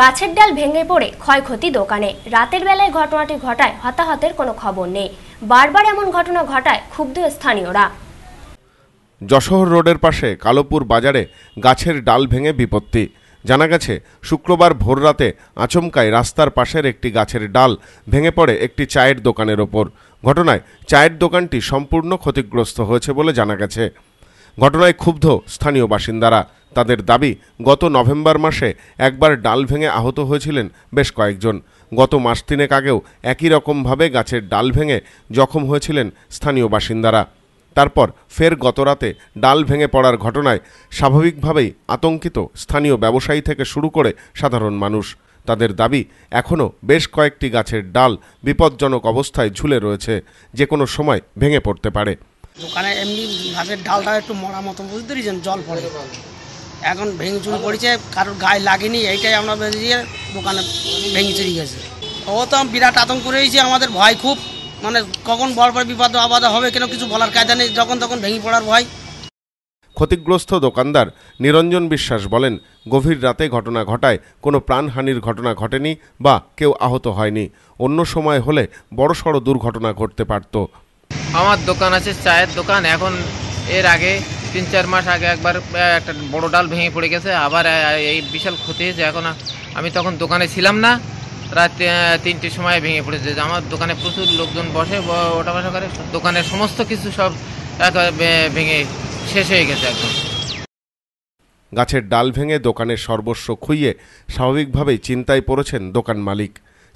গাছের ডাল ভেঙে পড়ে ক্ষয়ক্ষতি দোকানে রাতের বেলায় ঘটনাটি ঘটায় হতাহতের কোনো খবর নেই বারবার এমন ঘটনা ঘটায় ক্ষুব্ধ স্থানীয়রা যশোর রোডের পাশে কালোপুর বাজারে গাছের ডাল ভেঙে বিপত্তি জানা গেছে শুক্রবার ভোররাতে আচমকায় রাস্তার পাশের একটি গাছের ডাল ভেঙে পড়ে একটি চায়ের দোকানের ওপর ঘটনায় চায়ের দোকানটি সম্পূর্ণ ক্ষতিগ্রস্ত হয়েছে বলে জানা গেছে ঘটনায় ক্ষুব্ধ স্থানীয় বাসিন্দারা তাদের দাবি গত নভেম্বর মাসে একবার ডাল ভেঙে আহত হয়েছিলেন বেশ কয়েকজন গত মাস তিনেক আগেও একই রকমভাবে গাছের ডাল ভেঙে জখম হয়েছিলেন স্থানীয় বাসিন্দারা তারপর ফের গতরাতে ডাল ভেঙে পড়ার ঘটনায় স্বাভাবিকভাবেই আতঙ্কিত স্থানীয় ব্যবসায়ী থেকে শুরু করে সাধারণ মানুষ তাদের দাবি এখনও বেশ কয়েকটি গাছের ডাল বিপজ্জনক অবস্থায় ঝুলে রয়েছে যে কোনো সময় ভেঙে পড়তে পারে দোকানে এমনি গাছের ডালটা একটু মরা মতো বুঝতে জল পড়ে এখন ভেঙে চুরি পড়েছে কারোর গায়ে লাগেনি এইটাই আমরা বেরিয়ে দোকানে ভেঙে চুরি গেছে ও তো বিরাট আতঙ্ক রয়েছে আমাদের ভয় খুব মানে কখন বড় বড় বিপদ আবাদ হবে কেন কিছু বলার কায়দা নেই যখন তখন ভেঙে পড়ার ভয় ক্ষতিগ্রস্ত দোকানদার নিরঞ্জন বিশ্বাস বলেন গভীর রাতে ঘটনা ঘটায় কোনো প্রাণহানির ঘটনা ঘটেনি বা কেউ আহত হয়নি অন্য সময় হলে বড়সড় দুর্ঘটনা ঘটতে পারত আমার দোকান আছে চায়ের দোকান এখন এর আগে তিন চার মাস আগে একবার একটা বড় ডাল ভেঙে পড়ে গেছে আবার এই বিশাল ক্ষতি হয়েছে এখন আমি তখন দোকানে ছিলাম না রাত তিনটের সময় ভেঙে পড়েছে আমার দোকানে প্রচুর লোকজন বসে ওটা বসা করে দোকানের সমস্ত কিছু সব ভেঙে শেষ হয়ে গেছে একদম গাছের ডাল ভেঙে দোকানের সর্বস্ব খুইয়ে স্বাভাবিকভাবেই চিন্তায় পড়েছেন দোকান মালিক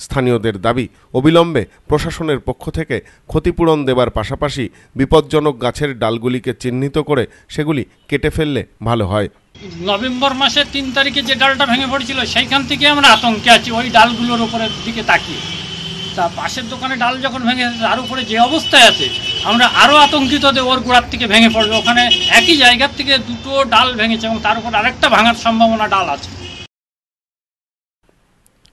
স্থানীয়দের দাবি অবিলম্বে প্রশাসনের পক্ষ থেকে ক্ষতিপূরণ দেবার পাশাপাশি বিপজ্জনক গাছের ডালগুলিকে চিহ্নিত করে সেগুলি কেটে ফেললে ভালো হয় নভেম্বর মাসের তিন তারিখে যে ডালটা ভেঙে পড়েছিল সেইখান থেকে আমরা আতঙ্কে আছি ওই ডালগুলোর উপরের দিকে তাকিয়ে তা পাশের দোকানে ডাল যখন ভেঙে তার উপরে যে অবস্থায় আছে আমরা আরও আতঙ্কিত দেব ওর গোড়ার থেকে ভেঙে পড়লো ওখানে একই জায়গার থেকে দুটো ডাল ভেঙেছে এবং তার উপর আরেকটা ভাঙার সম্ভাবনা ডাল আছে